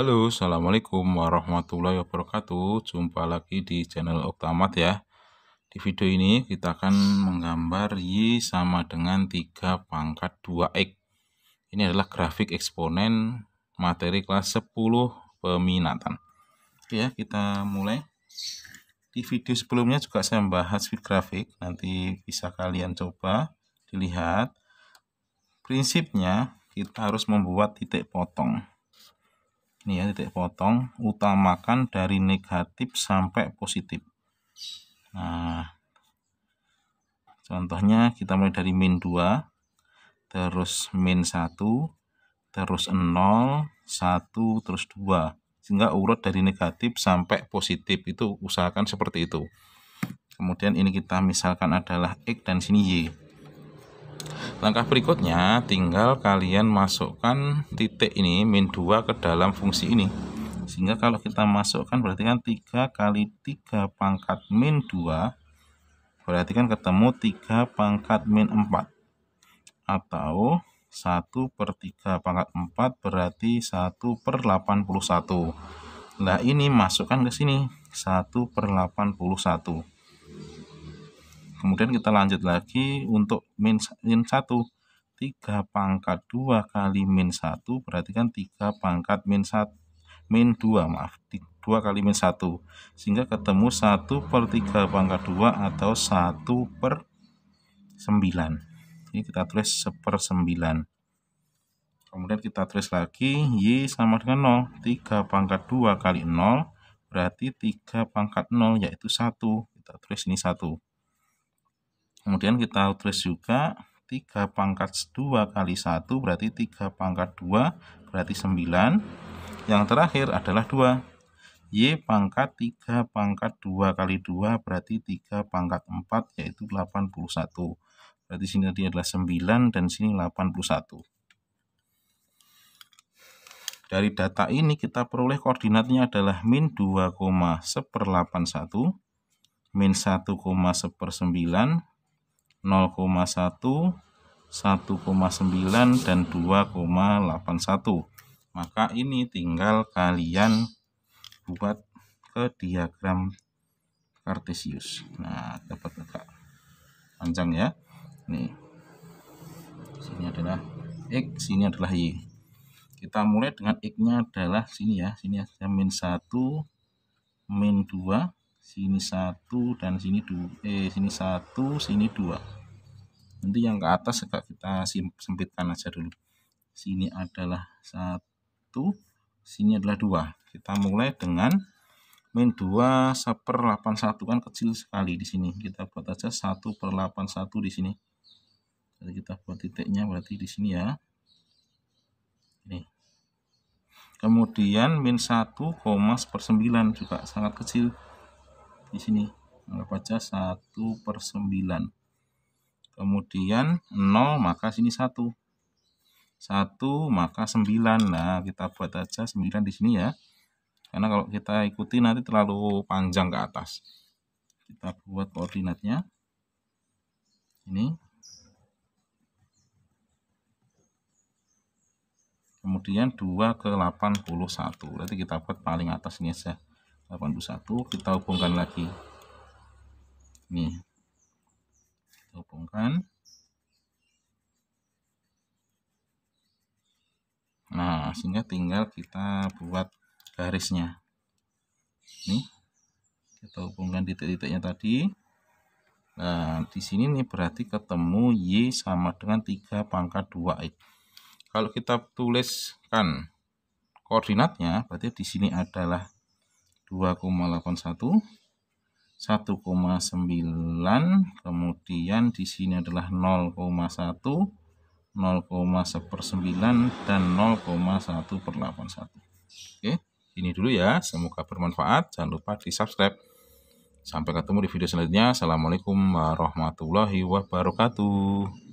Halo, Assalamualaikum warahmatullahi wabarakatuh Jumpa lagi di channel Oktamat ya Di video ini kita akan menggambar Y sama dengan 3 pangkat 2X Ini adalah grafik eksponen materi kelas 10 peminatan Oke ya, kita mulai Di video sebelumnya juga saya membahas grafik Nanti bisa kalian coba dilihat Prinsipnya kita harus membuat titik potong ini ya titik potong utamakan dari negatif sampai positif nah contohnya kita mulai dari min 2 terus min 1 terus nol, satu, terus dua, sehingga urut dari negatif sampai positif itu usahakan seperti itu kemudian ini kita misalkan adalah X dan sini Y Langkah berikutnya tinggal kalian masukkan titik ini min 2 ke dalam fungsi ini. Sehingga kalau kita masukkan berarti kan 3 kali 3 pangkat min 2 berarti kan ketemu 3 pangkat min 4 atau 1 per 3 pangkat 4 berarti 1 per 81. Nah ini masukkan ke sini 1 per 81 Kemudian kita lanjut lagi untuk min, min 1. 3 pangkat 2 kali min 1 berarti kan 3 pangkat min 1 min 2 maaf 2 kali min 1 sehingga ketemu 1 per 3 pangkat 2 atau 1 per 9 ini kita tulis 1 per 9 kemudian kita tulis lagi Y sama dengan 0 3 pangkat 2 kali 0 berarti 3 pangkat 0 yaitu 1 kita tulis ini 1 Kemudian kita tulis juga 3 pangkat 2 kali 1 berarti 3 pangkat 2 berarti 9. Yang terakhir adalah 2. Y pangkat 3 pangkat 2 kali 2 berarti 3 pangkat 4 yaitu 81. Berarti sini tadi adalah 9 dan sini 81. Dari data ini kita peroleh koordinatnya adalah min 2,181, min 1, 0,1, 1,9 dan 2,81 maka ini tinggal kalian buat ke diagram kartesius nah dapat agak panjang ya nih sini adalah x sini adalah y kita mulai dengan x nya adalah sini ya sini ya min 1 min 2 sini satu dan sini dua eh sini satu sini dua nanti yang ke atas agak kita sempitkan aja dulu sini adalah satu sini adalah dua kita mulai dengan min 2 per satu kan kecil sekali di sini kita buat aja satu per delapan satu di sini jadi kita buat titiknya berarti di sini ya ini kemudian min koma seper sembilan juga sangat kecil di sini anggap aja 1 per 9 kemudian 0 maka sini 1 1 maka 9 nah kita buat aja 9 di sini ya karena kalau kita ikuti nanti terlalu panjang ke atas kita buat koordinatnya ini kemudian 2 ke 81 berarti kita buat paling atas ini saja 81 kita hubungkan lagi nih kita hubungkan nah sehingga tinggal kita buat garisnya nih kita hubungkan titik-titiknya tadi nah di sini nih berarti ketemu Y sama dengan 3 pangkat 2X kalau kita tuliskan koordinatnya berarti di sini adalah 2,81 1,9 kemudian di sini adalah 0,1 0,1 dan 0,1 per 81 oke ini dulu ya semoga bermanfaat jangan lupa di subscribe sampai ketemu di video selanjutnya assalamualaikum warahmatullahi wabarakatuh